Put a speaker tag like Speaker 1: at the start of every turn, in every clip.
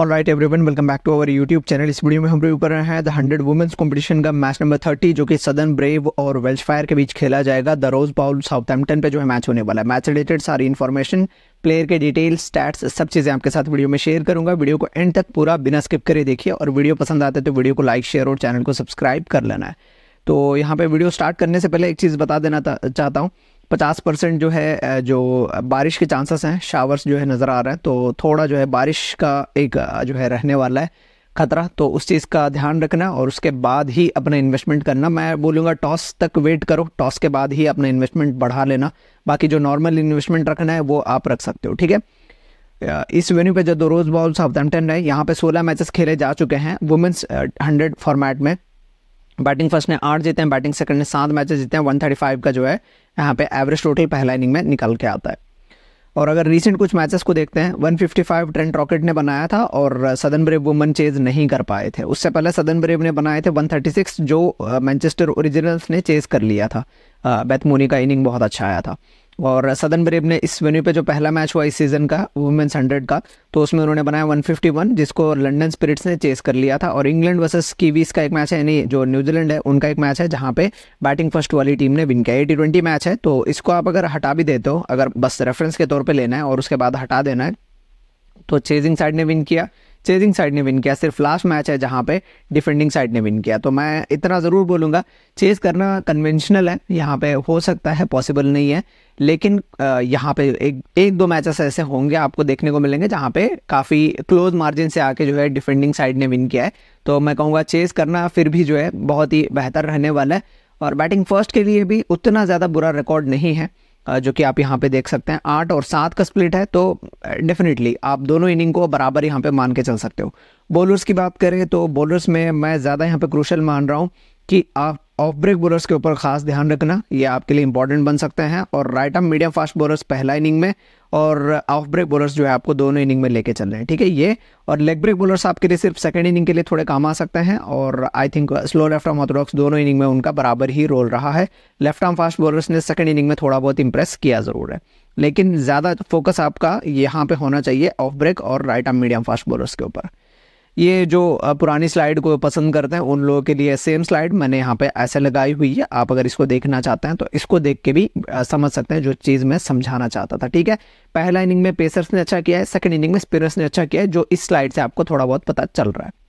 Speaker 1: all right every one welcome back to our YouTube channel इस video में हम review कर रहे हैं द हंड्रेड वुमेंस कॉम्पिटिशन का मैच नंबर थर्टी जो कि सदन ब्रेव और वेल्श फायर के बीच खेला जाएगा द रोज बाउल एम्पटन पे जो है मैच होने वाला है मैच रिलेटेड सारी इन्फॉर्मेशन प्लेयर के डिटेल्स स्टैट्स सब चीज़ें आपके साथ वीडियो में शेयर करूंगा वीडियो को एंड तक पूरा बिना स्किप करे देखिए और वीडियो पसंद आते तो वीडियो को लाइक शेयर और चैनल को सब्सक्राइब कर लेना है तो यहाँ पर वीडियो स्टार्ट करने से पहले एक चीज़ बता देना चाहता हूँ पचास परसेंट जो है जो बारिश के चांसेस हैं शावर्स जो है नज़र आ रहे हैं तो थोड़ा जो है बारिश का एक जो है रहने वाला है खतरा तो उस चीज़ का ध्यान रखना और उसके बाद ही अपना इन्वेस्टमेंट करना मैं बोलूँगा टॉस तक वेट करो टॉस के बाद ही अपना इन्वेस्टमेंट बढ़ा लेना बाकी जो नॉर्मल इन्वेस्टमेंट रखना है वो आप रख सकते हो ठीक है इस वेन्यू पे जो दो रोज बॉल साउथैम्पटन है यहाँ पे 16 मैचेस खेले जा चुके हैं वुमेंस 100 फॉर्मेट में बैटिंग फर्स्ट ने आठ जीते हैं बैटिंग सेकंड ने सात मैचेस जीते हैं 135 का जो है यहाँ पे एवरेज टोटल पहला इनिंग में निकल के आता है और अगर रिसेंट कुछ मैचेस को देखते हैं 155 ट्रेंट रॉकेट ने बनाया था और सदन ब्रेव वुमन चेज नहीं कर पाए थे उससे पहले सदन ब्रेव ने बनाए थे 136 जो मैनचेस्टर ओरिजिनल्स ने चेज कर लिया था बैथमोनी का इनिंग बहुत अच्छा आया था और सदन बरेब ने इस वेन्यू पे जो पहला मैच हुआ इस सीज़न का वुमेंस हंड्रेड का तो उसमें उन्होंने बनाया 151 जिसको लंडन स्पिरिट्स ने चेस कर लिया था और इंग्लैंड वर्सेस कीवीज का एक मैच है यानी जो न्यूजीलैंड है उनका एक मैच है जहाँ पे बैटिंग फर्स्ट वाली टीम ने विन किया एटी ट्वेंटी मैच है तो इसको आप अगर हटा भी देते हो अगर बस रेफरेंस के तौर पर लेना है और उसके बाद हटा देना है तो चेजिंग साइड ने विन किया चेजिंग साइड ने विन किया सिर्फ लास्ट मैच है जहाँ पे डिफेंडिंग साइड ने विन किया तो मैं इतना ज़रूर बोलूँगा चेज करना कन्वेंशनल है यहाँ पे हो सकता है पॉसिबल नहीं है लेकिन यहाँ पे एक एक दो मैचेस ऐसे होंगे आपको देखने को मिलेंगे जहाँ पे काफ़ी क्लोज मार्जिन से आके जो है डिफेंडिंग साइड ने विन किया है तो मैं कहूँगा चेज करना फिर भी जो है बहुत ही बेहतर रहने वाला है और बैटिंग फर्स्ट के लिए भी उतना ज़्यादा बुरा रिकॉर्ड नहीं है जो कि आप यहाँ पे देख सकते हैं आठ और सात का स्प्लिट है तो डेफिनेटली आप दोनों इनिंग को बराबर यहाँ पे मान के चल सकते हो बॉलर्स की बात करें तो बॉलर्स में मैं ज़्यादा यहाँ पे क्रूशल मान रहा हूँ कि आप ऑफ ब्रेक बोलर्स के ऊपर खास ध्यान रखना ये आपके लिए इंपॉर्टेंट बन सकते हैं और right arm medium fast bowlers पहला इनिंग में और ऑफ ब्रेक बोलर्स जो है आपको दोनों इनिंग में लेके चल रहे हैं ठीक है ये और लेग ब्रेक बोलर्स आपके लिए सिर्फ सेकेंड इनिंग के लिए थोड़े काम आ सकते हैं और I think slow left arm orthodox दोनों इनिंग में उनका बराबर ही रोल रहा है लेफ्ट आर्म फास्ट बोलर्स ने सेकंड इनिंग में थोड़ा बहुत इंप्रेस किया ज़रूर है लेकिन ज़्यादा फोकस आपका यहाँ पर होना चाहिए ऑफ ब्रेक और right arm medium fast bowlers के ऊपर ये जो पुरानी स्लाइड को पसंद करते हैं उन लोगों के लिए सेम स्लाइड मैंने यहाँ पे ऐसे लगाई हुई है आप अगर इसको देखना चाहते हैं तो इसको देख के भी समझ सकते हैं जो चीज़ मैं समझाना चाहता था ठीक है पहला इनिंग में पेसर्स ने अच्छा किया है सेकंड इनिंग में स्पिनर्स ने अच्छा किया है जो इस स्लाइड से आपको थोड़ा बहुत पता चल रहा है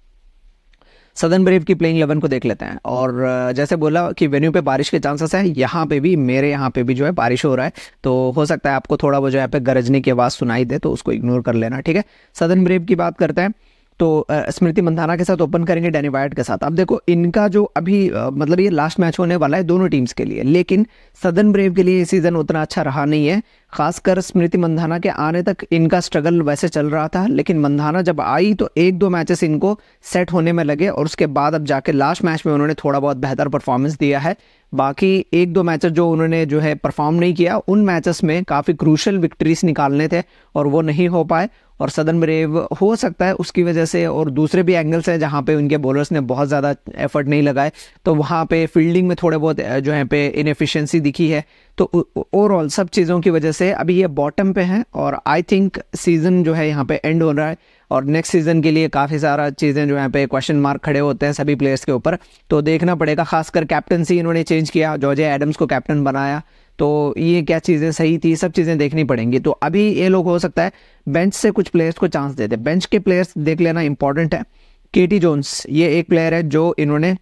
Speaker 1: सदन ब्रेव की प्लेइंग इलेवन को देख लेते हैं और जैसे बोला कि वेन्यू पे बारिश के चांसेस है यहाँ पे भी मेरे यहाँ पे भी जो है बारिश हो रहा है तो हो सकता है आपको थोड़ा वो जो यहाँ पे गरजने की आवाज़ सुनाई दे तो उसको इग्नोर कर लेना ठीक है सदन ब्रेव की बात करते हैं तो स्मृति मंधाना के साथ ओपन करेंगे डैनी वायट के साथ अब देखो इनका जो अभी मतलब ये लास्ट मैच होने वाला है दोनों टीम्स के लिए लेकिन सदन ब्रेव के लिए ये सीज़न उतना अच्छा रहा नहीं है खासकर स्मृति मंधाना के आने तक इनका स्ट्रगल वैसे चल रहा था लेकिन मंधाना जब आई तो एक दो मैचेस इनको सेट होने में लगे और उसके बाद अब जाके लास्ट मैच में उन्होंने थोड़ा बहुत बेहतर परफॉर्मेंस दिया है बाकी एक दो मैचेस जो उन्होंने जो है परफॉर्म नहीं किया उन मैचेस में काफ़ी क्रूशल विक्ट्रीज निकालने थे और वो नहीं हो पाए और सदन ब्रेव हो सकता है उसकी वजह से और दूसरे भी एंगल्स हैं जहाँ पे उनके बॉलर्स ने बहुत ज़्यादा एफर्ट नहीं लगाए तो वहाँ पे फील्डिंग में थोड़े बहुत जो है पे इनफिशेंसी दिखी है तो ओवरऑल सब चीज़ों की वजह से से अभी ये बॉटम पे हैं और आई थिंक सीज़न जो है यहाँ पे एंड हो रहा है और नेक्स्ट सीज़न के लिए काफ़ी सारा चीज़ें जो यहाँ पे क्वेश्चन मार्क खड़े होते हैं सभी प्लेयर्स के ऊपर तो देखना पड़ेगा खासकर कैप्टनसी इन्होंने चेंज किया जॉर्जे एडम्स को कैप्टन बनाया तो ये क्या चीज़ें सही थी सब चीज़ें देखनी पड़ेंगी तो अभी ये लोग हो सकता है बेंच से कुछ प्लेयर्स को चांस देते बेंच के प्लेयर्स देख लेना इंपॉर्टेंट है केटी जोन्स ये एक प्लेयर है जो इन्होंने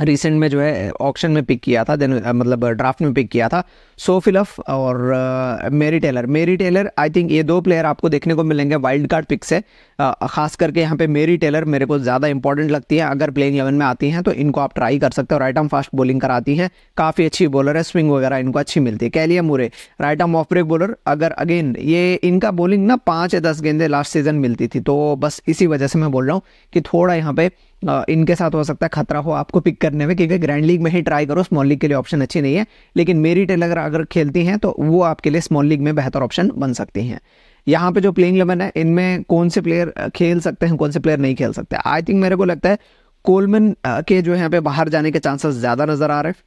Speaker 1: रिसेंट में जो है ऑक्शन में पिक किया था देन मतलब ड्राफ्ट में पिक किया था सोफिलफ और मेरी टेलर मेरी टेलर आई थिंक ये दो प्लेयर आपको देखने को मिलेंगे वाइल्ड कार्ड पिक से खास करके यहाँ पे मेरी टेलर मेरे को ज़्यादा इंपॉर्टेंट लगती है अगर प्लेइंग इलेवन में आती हैं तो इनको आप ट्राई कर सकते हो राइट आर्म फास्ट बॉलिंग कराती हैं काफ़ी अच्छी बॉलर है स्विंग वगैरह इनको अच्छी मिलती है Kalea Moore right arm off break bowler अगर अगेन ये इनका बॉलिंग ना पाँच या दस गेंदे लास्ट सीजन मिलती थी तो बस इसी वजह से मैं बोल रहा हूँ कि थोड़ा यहाँ पर इनके साथ हो सकता है खतरा हो आपको पिक करने में क्योंकि ग्रैंड लीग में ही ट्राई करो स्मॉल लीग के लिए ऑप्शन अच्छी नहीं है लेकिन मेरी टेलर अगर खेलती हैं तो वो आपके लिए स्मॉल लीग में बेहतर ऑप्शन बन सकती हैं यहाँ पे जो प्लेइंग इलेवन है इनमें कौन से प्लेयर खेल सकते हैं कौन से प्लेयर नहीं खेल सकते आई थिंक मेरे को लगता है कोलमेन के जो यहाँ पे बाहर जाने के चांसेस ज़्यादा नज़र आ रहे हैं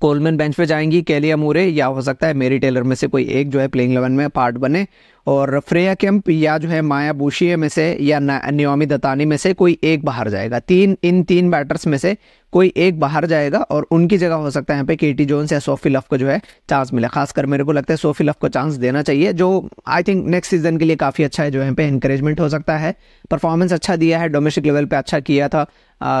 Speaker 1: कोलमेन बेंच पे जाएंगी कैलिया मोरे या हो सकता है मेरी टेलर में से कोई एक जो है प्लेइंग इलेवन में पार्ट बने और फ्रेया कैंप या जो है माया बोशिए में से या न्योमी दत्तानी में से कोई एक बाहर जाएगा तीन इन तीन बैटर्स में से कोई एक बाहर जाएगा और उनकी जगह हो सकता है यहाँ पे केटी जोन्स या सोफी लफ को जो है चांस मिले खासकर मेरे को लगता है सोफी लफ को चांस देना चाहिए जो आई थिंक नेक्स्ट सीजन के लिए काफ़ी अच्छा है जो यहाँ पे इंकरेजमेंट हो सकता है परफॉर्मेंस अच्छा दिया है डोमेस्टिक लेवल पे अच्छा किया था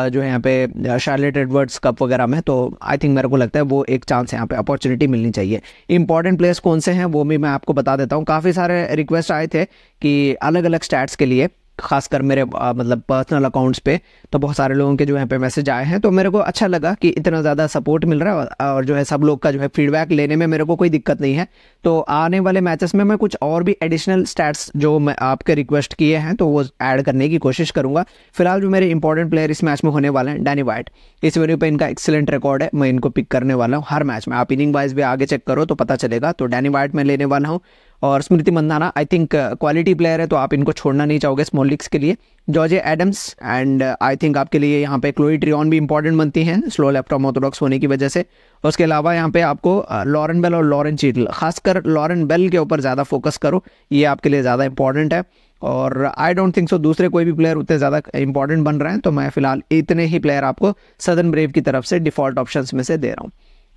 Speaker 1: जो है यहाँ पे शार्लेट एडवर्ड्स कप वगैरह में तो आई थिंक मेरे को लगता है वो एक चांस यहाँ पे अपॉर्चुनिटी मिलनी चाहिए इंपॉर्टेंट प्लेस कौन से हैं वो भी मैं आपको बता देता हूँ काफ़ी सारे रिक्वेस्ट आए थे कि अलग अलग स्टैट्स के लिए खासकर मेरे आ, मतलब पर्सनल अकाउंट्स पे तो बहुत सारे लोगों के जो यहाँ पे मैसेज आए हैं तो मेरे को अच्छा लगा कि इतना ज़्यादा सपोर्ट मिल रहा है और जो है सब लोग का जो है फीडबैक लेने में मेरे को कोई दिक्कत नहीं है तो आने वाले मैचेस में मैं कुछ और भी एडिशनल स्टैट्स जो मैं आपके रिक्वेस्ट किए हैं तो वो ऐड करने की कोशिश करूँगा फिलहाल जो मेरे इंपॉर्टेंट प्लेयर इस मैच में होने वाले हैं डैनी वाइट इस वेन्यू पर इनका एक्सेलेंट रिकॉर्ड है मैं इनको पिक करने वाला हूँ हर मैच में आप इनिंग वाइज भी आगे चेक करो तो पता चलेगा तो डैनी वाइट मैं लेने वाला हूँ और Smriti Mandhana I think quality player है तो आप इनको छोड़ना नहीं चाहोगे स्मॉल लीग्स के लिए Georgia Adams and I think आपके लिए यहाँ पे क्लोई ट्रियन भी इंपॉर्टेंट बनती हैं स्लो लैपटॉप ऑर्थोडॉक्स होने की वजह से उसके अलावा यहाँ पे आपको लॉरेन uh, बेल और लॉरेन चीटल खासकर लॉरेन बेल के ऊपर ज़्यादा फोकस करो ये आपके लिए ज़्यादा इंपॉर्टेंट है और आई डोंट थिंक सो दूसरे कोई भी प्लेयर उतने ज़्यादा इंपॉर्टेंट बन रहे हैं तो मैं फिलहाल इतने ही प्लेयर आपको सदन ब्रेव की तरफ से डिफ़ॉल्ट ऑप्शन में से दे रहा हूँ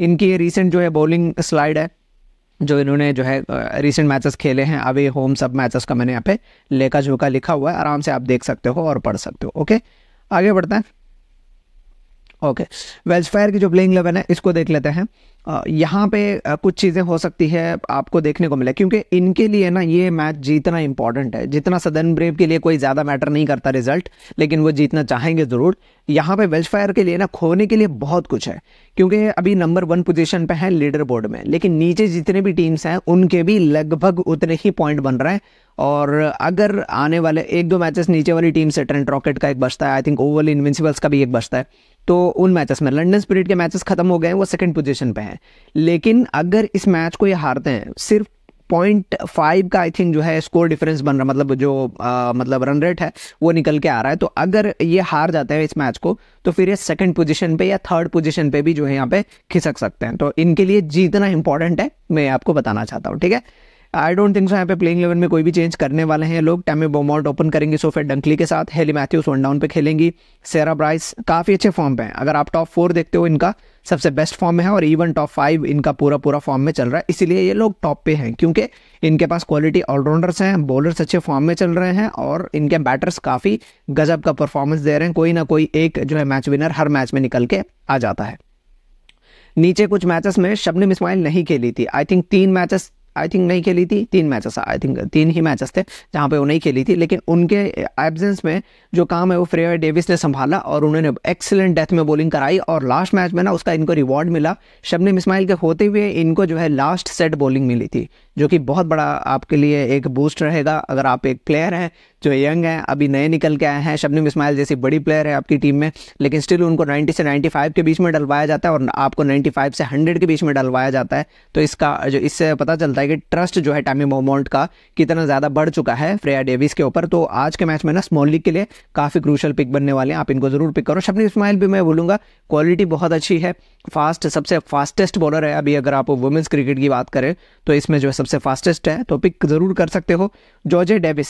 Speaker 1: इनकी ये रिसेंट जो है बॉलिंग स्लाइड है जो इन्होंने जो है रिसेंट मैचेस खेले हैं अभी होम सब मैचेस का मैंने यहाँ पे लेखा झोंका लिखा हुआ है आराम से आप देख सकते हो और पढ़ सकते हो ओके आगे बढ़ते हैं ओके वेल्सफायर की जो प्लेइंग इलेवन है इसको देख लेते हैं यहाँ पे कुछ चीज़ें हो सकती है आपको देखने को मिले क्योंकि इनके लिए ना ये मैच जीतना इंपॉर्टेंट है जितना सदन ब्रेव के लिए कोई ज़्यादा मैटर नहीं करता रिजल्ट लेकिन वो जीतना चाहेंगे ज़रूर यहाँ पे वेल्सफायर के लिए ना खोने के लिए बहुत कुछ है क्योंकि अभी नंबर वन पोजिशन पे है लीडर बोर्ड में लेकिन नीचे जितने भी टीम्स हैं उनके भी लगभग उतने ही पॉइंट बन रहे हैं और अगर आने वाले एक दो मैचेस नीचे वाली टीम से ट्रेंट रॉकेट का एक बचता है आई थिंक ओवल इन्विंसिबल्स का भी एक बचता है तो उन मैचेस में लंडन स्पिरिट के मैचेस खत्म हो गए हैं वो सेकंड पोजीशन पे हैं लेकिन अगर इस मैच को ये हारते हैं सिर्फ पॉइंट फाइव का आई थिंक जो है स्कोर डिफरेंस बन रहा मतलब जो आ, मतलब रन रेट है वो निकल के आ रहा है तो अगर ये हार जाते हैं इस मैच को तो फिर ये सेकंड पोजीशन पे या थर्ड पोजीशन पे भी जो है यहाँ पे खिसक सकते हैं तो इनके लिए जीतना इंपॉर्टेंट है मैं आपको बताना चाहता हूँ ठीक है आई डोंट थिंक सो यहाँ पे प्लेइंग इलेवन में कोई भी चेंज करने वाले हैं लोग टैमी बोमॉल्ट ओपन करेंगे सोफे डंकली के साथ हेली मैथ्यूस वन डाउन पे खेलेंगी सेरा ब्राइस काफ़ी अच्छे फॉर्म पे हैं अगर आप टॉप फोर देखते हो इनका सबसे बेस्ट फॉर्म में है और इवन टॉप फाइव इनका पूरा पूरा फॉर्म में चल रहा है इसीलिए ये लोग टॉप पे हैं क्योंकि इनके पास क्वालिटी ऑलराउंडर्स हैं बॉलर्स अच्छे फॉर्म में चल रहे हैं और इनके बैटर्स काफ़ी गजब का परफॉर्मेंस दे रहे हैं कोई ना कोई एक जो है मैच विनर हर मैच में निकल के आ जाता है नीचे कुछ मैचेस में शबनम इस्माइल नहीं खेली थी आई थिंक तीन मैचेस आई थिंक नहीं खेली थी तीन मैचेस आई थिंक तीन ही मैचेस थे जहाँ पे वो नहीं खेली थी लेकिन उनके एबजेंस में जो काम है वो फ्रेयर डेविस ने संभाला और उन्होंने एक्सेलेंट डेथ में बॉलिंग कराई और लास्ट मैच में ना उसका इनको रिवॉर्ड मिला शबनम इस्माइल के होते हुए इनको जो है लास्ट सेट बॉलिंग मिली थी जो कि बहुत बड़ा आपके लिए एक बूस्ट रहेगा अगर आप एक प्लेयर हैं जो यंग हैं अभी नए निकल के आए हैं शबनम इस्माइल जैसी बड़ी प्लेयर है आपकी टीम में लेकिन स्टिल उनको 90 से 95 के बीच में डलवाया जाता है और आपको 95 से 100 के बीच में डलवाया जाता है तो इसका जो इससे पता चलता है कि ट्रस्ट जो है टैमी मोमोल्ट का कितना ज़्यादा बढ़ चुका है फ्रेया डेविस के ऊपर तो आज के मैच में ना स्मॉल लीग के लिए काफ़ी क्रूशल पिक बनने वाले हैं आप इनको ज़रूर पिक करो शबनी इस्माइल भी मैं बोलूँगा क्वालिटी बहुत अच्छी है फास्ट सबसे फास्टेस्ट बॉलर है अभी अगर आप वुमेंस क्रिकेट की बात करें तो इसमें जो है सबसे फास्टेस्ट है तो पिक ज़रूर कर सकते हो जॉर्जे डेविस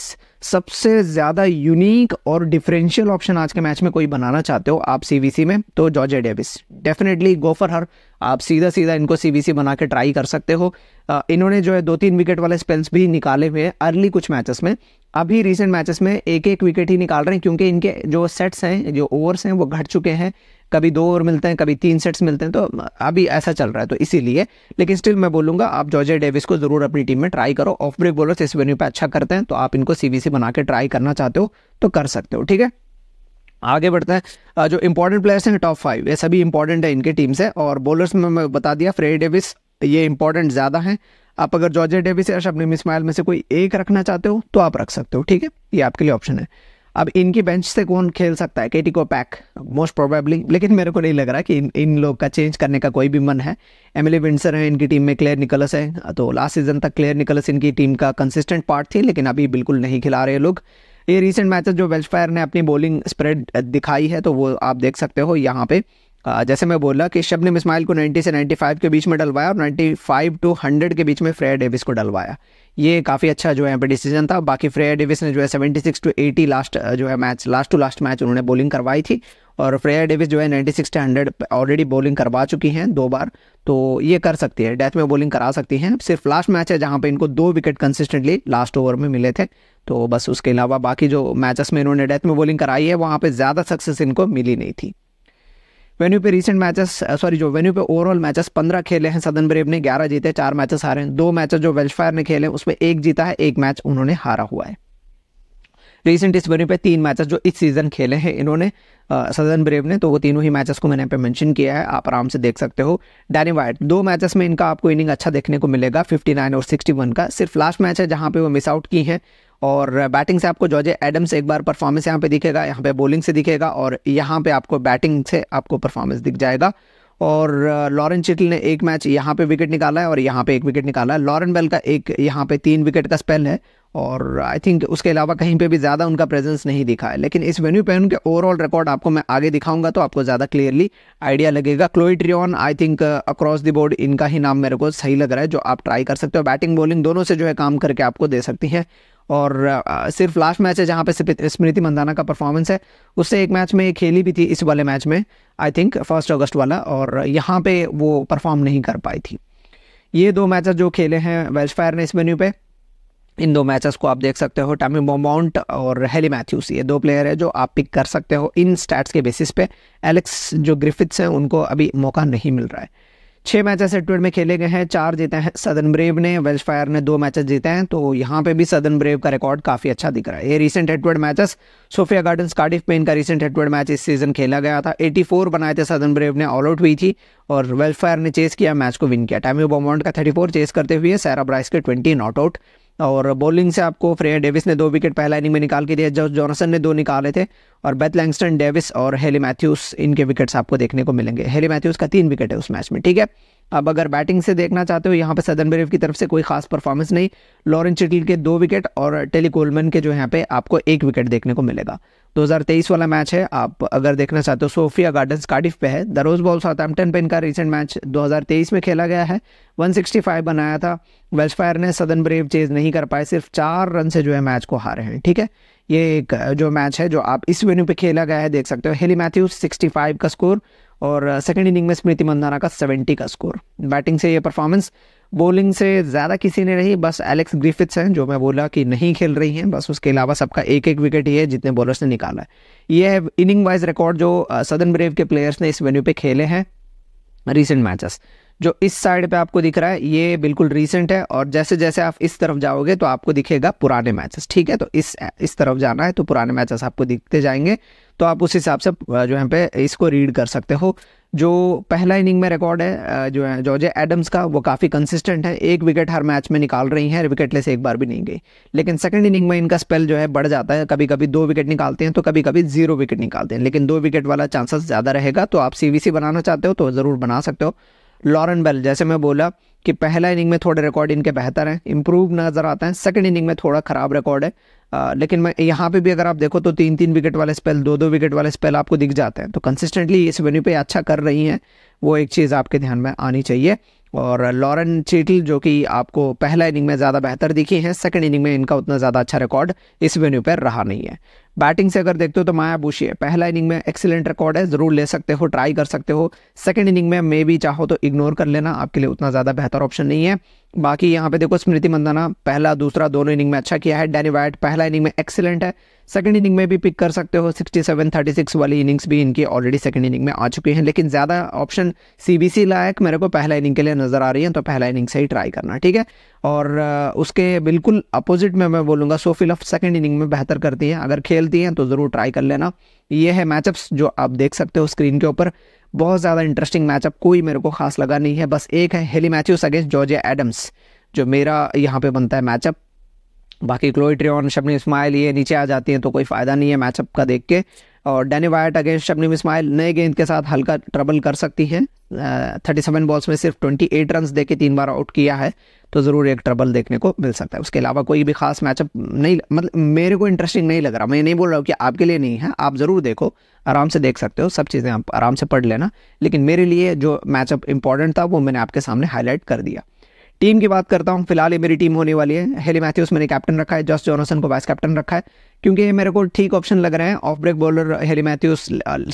Speaker 1: सबसे ज़्यादा यूनिक और डिफरेंशियल ऑप्शन आज के मैच में कोई बनाना चाहते हो आप सी में तो Georgia Davis definitely go for her आप सीधा सीधा इनको सी बना के ट्राई कर सकते हो इन्होंने जो है दो तीन विकेट वाले स्पेल्स भी निकाले हुए हैं अर्ली कुछ मैचेस में अभी रिसेंट मैचेस में एक एक विकेट ही निकाल रहे हैं क्योंकि इनके जो सेट्स हैं जो ओवर्स हैं वो घट चुके हैं कभी दो ओवर मिलते हैं कभी तीन सेट्स मिलते हैं तो अभी ऐसा चल रहा है तो इसीलिए लेकिन स्टिल मैं बोलूँगा आप जॉर्जे डेविस को ज़रूर अपनी टीम में ट्राई करो ऑफ ब्रेक बॉलर्स इस वेन्यू पर अच्छा करते हैं तो आप इनको सी बना के ट्राई करना चाहते हो तो कर सकते हो ठीक है आगे बढ़ते हैं जो इंपॉर्टेंट प्लेयर्स हैं टॉप फाइव ये सभी इंपॉर्टेंट है इनके टीम से और बॉलर्स में मैं बता दिया फ्रेड डेविस ये इंपॉर्टेंट ज़्यादा हैं आप अगर जॉर्जे डेविस या शबनम मिसमाइल में से कोई एक रखना चाहते हो तो आप रख सकते हो ठीक है ये आपके लिए ऑप्शन है अब इनकी बेंच से कौन खेल सकता है केटी को पैक मोस्ट प्रोबेबली लेकिन मेरे को नहीं लग रहा कि इन इन लोग का चेंज करने का कोई भी मन है एमिली विंसर है इनकी टीम में क्लेयर निकलस है तो लास्ट सीजन तक क्लेयर निकलस इनकी टीम का कंसिस्टेंट पार्ट थी लेकिन अभी बिल्कुल नहीं खिला रहे लोग ये रिसेंट मैचेस जो वेल्सफायर ने अपनी बॉलिंग स्प्रेड दिखाई है तो वो आप देख सकते हो यहाँ पे जैसे मैं बोला कि शबनम इस्माइल को 90 से 95 के बीच में डलवाया और 95 टू 100 के बीच में फ्रेया डेविस को डलवाया ये काफ़ी अच्छा जो है यहाँ पर डिसीजन था बाकी फ्रेया डेविस ने जो है 76 टू 80 लास्ट जो है match last to last match उन्होंने बॉलिंग करवाई थी और फ्रेया डेविस जो है 96 टू हंड्रेड ऑलरेडी बॉलिंग करवा चुकी हैं दो बार तो ये कर सकती है डेथ में बॉलिंग करा सकती हैं सिर्फ लास्ट मैच है जहाँ पर इनको दो विकेट कंसिस्टेंटली लास्ट ओवर में मिले थे तो बस उसके अलावा बाकी जो मैचेस में इन्होंने डेथ में बॉलिंग कराई है वहाँ पर ज़्यादा सक्सेस इनको मिली नहीं थी वेन्यू पे रिसेंट मैचेस सॉरी जो वेन्यू पे ओवरऑल मैचेस पंद्रह खेले हैं सदन ब्रेव ने ग्यारह जीते चार मैचेस हारे हैं दो मैचेस जो वेलफायर ने खेले उसमें एक जीता है एक मैच उन्होंने हारा हुआ है रिसेंट इस वेन्यू पे तीन मैचेस जो इस सीजन खेले हैं इन्होंने सदन ब्रेव ने तो वो तीनों ही मैचेस को मैंने यहाँ पे मेंशन किया है आप आराम से देख सकते हो डैनी वाइट दो मैचेस में इनका आपको इनिंग अच्छा देखने को मिलेगा 59 और 61 का सिर्फ लास्ट मैच है जहाँ पे वो मिस आउट की हैं और बैटिंग से आपको जॉर्जे एडम से एक बार परफॉर्मेंस यहाँ पे दिखेगा यहाँ पे बॉलिंग से दिखेगा और यहाँ पे आपको बैटिंग से आपको परफॉर्मेंस दिख जाएगा और लॉरेंस चिटल ने एक मैच यहाँ पे विकेट निकाला है और यहाँ पे एक विकेट निकाला है लॉरेन बेल का एक यहाँ पे तीन विकेट का स्पेल है और आई थिंक उसके अलावा कहीं पे भी ज़्यादा उनका प्रेजेंस नहीं दिखा है लेकिन इस वेन्यू पे उनके ओवरऑल रिकॉर्ड आपको मैं आगे दिखाऊंगा तो आपको ज़्यादा क्लियरली आइडिया लगेगा Chloe Tryon I think across the board इनका ही नाम मेरे को सही लग रहा है जो आप ट्राई कर सकते हो बैटिंग बॉलिंग दोनों से जो है काम करके आपको दे सकती है और सिर्फ लास्ट मैच है जहाँ पे स्मृति मंदाना का परफॉर्मेंस है उससे एक मैच में खेली भी थी इस वाले मैच में आई थिंक फर्स्ट अगस्त वाला और यहाँ पे वो परफॉर्म नहीं कर पाई थी ये दो मैचेस जो खेले हैं वेल्स फायर ने इस मेन्यू पे इन दो मैचेस को आप देख सकते हो टैमी बोमाउंट और हेली मैथ्यूस ये दो प्लेयर है जो आप पिक कर सकते हो इन स्टैट्स के बेसिस पे एलेक्स जो ग्रिफिथ्स हैं उनको अभी मौका नहीं मिल रहा है छः मैचेस एडवर्ड में खेले गए हैं चार जीते हैं सदन ब्रेव ने वेल्स फायर ने दो मैचेस जीते हैं तो यहाँ पे भी सदन ब्रेव का रिकॉर्ड काफ़ी अच्छा दिख रहा है ये recent Edward matches Sophia Gardens Cardiff पेन का रिसेंट एडवर्ड मैच इस सीजन खेला गया था 84 बनाए थे सदन ब्रेव ने ऑल आउट हुई थी और वेल्स फायर ने चेस किया मैच को विन किया टैम्यू बोमॉन्ट का थर्टी चेस करते हुए सैरा ब्राइस के ट्वेंटी नॉट आउट और बॉलिंग से आपको फ्रेया डेविस ने दो विकेट पहला इनिंग में निकाल के दिया जॉर्ज जॉनसन ने दो निकाले थे और बेथ लैंगस्टन डेविस और हेली मैथ्यूस इनके विकेट्स आपको देखने को मिलेंगे हेली मैथ्यूस का तीन विकेट है उस मैच में ठीक है अब अगर बैटिंग से देखना चाहते हो यहाँ पर सदन बेरेव की तरफ से कोई खास परफॉर्मेंस नहीं लॉरेंस चिटल के दो विकेट और टेली कोलमन के जो यहाँ पे आपको एक विकेट देखने को मिलेगा 2023 वाला मैच है आप अगर देखना चाहते हो सोफिया गार्डन्स कार्डिफ पे है द बॉल साउथ एम्पटन पे इनका रिसेंट मैच 2023 में खेला गया है 165 बनाया था वेल्स फायर ने सदन ब्रेव चेज नहीं कर पाए सिर्फ चार रन से जो है मैच को हारे हैं ठीक है ये एक जो मैच है जो आप इस वेन्यू पे खेला गया है देख सकते हो हेली मैथ्यूज सिक्सटी का स्कोर और सेकेंड इनिंग में स्मृति मंदाना का सेवेंटी का स्कोर बैटिंग से ये परफॉर्मेंस बॉलिंग से ज़्यादा किसी ने नहीं बस एलेक्स ग्रिफिथ्स हैं जो मैं बोला कि नहीं खेल रही हैं बस उसके अलावा सबका एक एक विकेट ही है जितने बॉलर्स ने निकाला है ये है इनिंग वाइज रिकॉर्ड जो सदन ब्रेव के प्लेयर्स ने इस वेन्यू पे खेले हैं रिसेंट मैचेस जो इस साइड पे आपको दिख रहा है ये बिल्कुल रिसेंट है और जैसे जैसे आप इस तरफ जाओगे तो आपको दिखेगा पुराने मैचेस ठीक है तो इस इस तरफ जाना है तो पुराने मैचेस आपको दिखते जाएंगे तो आप उस हिसाब से जो है पे इसको रीड कर सकते हो जो पहला इनिंग में रिकॉर्ड है जो है जॉर्जे एडम्स का वो काफ़ी कंसिस्टेंट है एक विकेट हर मैच में निकाल रही हैं विकेटलेस एक बार भी नहीं गई लेकिन सेकंड इनिंग में इनका स्पेल जो है बढ़ जाता है कभी कभी दो विकेट निकालते हैं तो कभी कभी जीरो विकेट निकालते हैं लेकिन दो विकेट वाला चांसेस ज़्यादा रहेगा तो आप सी बनाना चाहते हो तो ज़रूर बना सकते हो लॉरन बेल जैसे मैं बोला कि पहला इनिंग में थोड़े रिकॉर्ड इनके बेहतर हैं इम्प्रूव नज़र आते हैं सेकंड इनिंग में थोड़ा ख़राब रिकॉर्ड है आ, लेकिन मैं यहाँ पे भी अगर आप देखो तो तीन तीन विकेट वाले स्पेल दो दो विकेट वाले स्पेल आपको दिख जाते हैं तो कंसिस्टेंटली इस वेन्यू पे अच्छा कर रही हैं वो एक चीज़ आपके ध्यान में आनी चाहिए और लॉरेन चीटल जो कि आपको पहला इनिंग में ज़्यादा बेहतर दिखी है सेकंड इनिंग में इनका उतना ज़्यादा अच्छा रिकॉर्ड इस वेन्यू पर रहा नहीं है बैटिंग से अगर देखते हो तो माया है पहला इनिंग में एक्सीलेंट रिकॉर्ड है ज़रूर ले सकते हो ट्राई कर सकते हो सेकेंड इनिंग में मे भी चाहो तो इग्नोर कर लेना आपके लिए उतना ज़्यादा बेहतर ऑप्शन नहीं है बाकी यहाँ पे देखो स्मृति मंदाना पहला दूसरा दोनों इनिंग में अच्छा किया है डैनी वाइट पहला इनिंग में एक्सीलेंट है सेकंड इनिंग में भी पिक कर सकते हो 67 36 वाली इनिंग्स भी इनकी ऑलरेडी सेकंड इनिंग में आ चुकी हैं लेकिन ज़्यादा ऑप्शन सीबीसी लायक मेरे को पहला इनिंग के लिए नज़र आ रही है तो पहला इनिंग से ही ट्राई करना ठीक है और उसके बिल्कुल अपोजिट में मैं बोलूँगा सोफी लफ सेकेंड इनिंग में बेहतर करती है अगर खेलती हैं तो ज़रूर ट्राई कर लेना ये है मैचअप्स जो आप देख सकते हो स्क्रीन के ऊपर बहुत ज़्यादा इंटरेस्टिंग मैचअप कोई मेरे को खास लगा नहीं है बस एक है Hayley Matthews against Georgia Adams जो मेरा यहाँ पे बनता है मैचअप बाकी क्लोइट्रियन शबनी इस्माइल ये नीचे आ जाती हैं तो कोई फ़ायदा नहीं है मैचअप का देख के और Danni Wyatt against Shabnim Ismail नए गेंद के साथ हल्का ट्रबल कर सकती है थर्टी सेवन बॉल्स में सिर्फ ट्वेंटी एट रन देके तीन बार आउट किया है तो ज़रूर एक ट्रबल देखने को मिल सकता है उसके अलावा कोई भी खास मैचअप नहीं मतलब मेरे को इंटरेस्टिंग नहीं लग रहा मैं नहीं बोल रहा हूँ कि आपके लिए नहीं है आप ज़रूर देखो आराम से देख सकते हो सब चीज़ें आप आराम से पढ़ लेना लेकिन मेरे लिए जो मैचअप इंपॉर्टेंट था वो मैंने आपके सामने हाईलाइट कर दिया टीम की बात करता हूँ फिलहाल ये मेरी टीम होने वाली है हेली मैथ्यूस मैंने कैप्टन रखा है जस्ट जॉनसन को वाइस कैप्टन रखा है क्योंकि ये मेरे को ठीक ऑप्शन लग रहे हैं off break bowler Hayley Matthews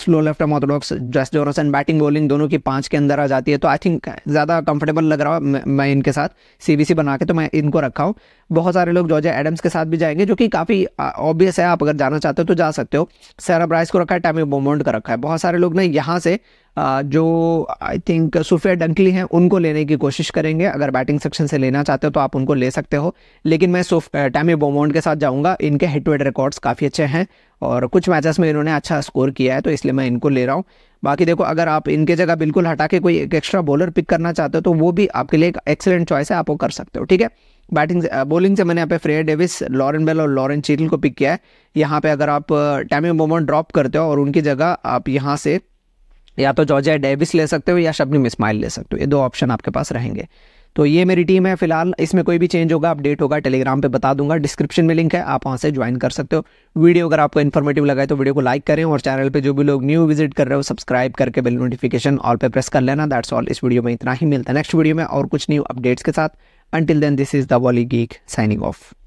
Speaker 1: slow left arm orthodox Jess Jonassen batting bowling दोनों की पाँच के अंदर आ जाती है तो आई थिंक ज़्यादा कंफर्टेबल लग रहा है मैं इनके साथ सी बना के तो मैं इनको रखा हूँ बहुत सारे लोग जॉर्जा एडम्स के साथ भी जाएंगे जो कि काफ़ी ऑब्वियस है आप अगर जाना चाहते हो तो जा सकते हो सैरा ब्राइस को रखा है टैमी बोमोंड का रखा है बहुत सारे लोग ने यहाँ से जो आई थिंक सुफिया डंकली हैं उनको लेने की कोशिश करेंगे अगर बैटिंग सेक्शन से लेना चाहते हो तो आप उनको ले सकते हो लेकिन मैं सुफ टैमी बोमोंड के साथ जाऊंगा इनके हिट हेड रिकॉर्ड्स काफ़ी अच्छे हैं और कुछ मैचेस में इन्होंने अच्छा स्कोर किया है तो इसलिए मैं इनको ले रहा हूँ बाकी देखो अगर आप इनके जगह बिल्कुल हटा के कोई एक एक्स्ट्रा बॉलर पिक करना चाहते हो तो वो भी आपके लिए एक एक्सेलेंट चॉइस है आप वो कर सकते हो ठीक है बैटिंग से बॉलिंग से मैंने यहाँ पे फ्रेयर डेविस लॉरेन बेल और लॉरेन चीटल को पिक किया है यहाँ पे अगर आप टैमी बोमोंड ड्रॉप करते हो और उनकी जगह आप यहाँ से या तो जॉर्जिया डेविस ले सकते हो या शबनम इस्माइल ले सकते हो ये दो ऑप्शन आपके पास रहेंगे तो ये मेरी टीम है फिलहाल इसमें कोई भी चेंज होगा अपडेट होगा टेलीग्राम पे बता दूंगा डिस्क्रिप्शन में लिंक है आप वहाँ से ज्वाइन कर सकते हो वीडियो अगर आपको इन्फॉर्मेटिव लगा है तो वीडियो को लाइक करें और चैनल पे जो भी लोग न्यू विजिट कर रहे हो सब्सक्राइब करके बिल नोटिफिकेशन ऑल पे प्रेस कर लेना दैट्स ऑल इस वीडियो में इतना ही मिलता है नेक्स्ट वीडियो में और कुछ न्यू अपडेट्स के साथ until then this is the Volley Geek signing of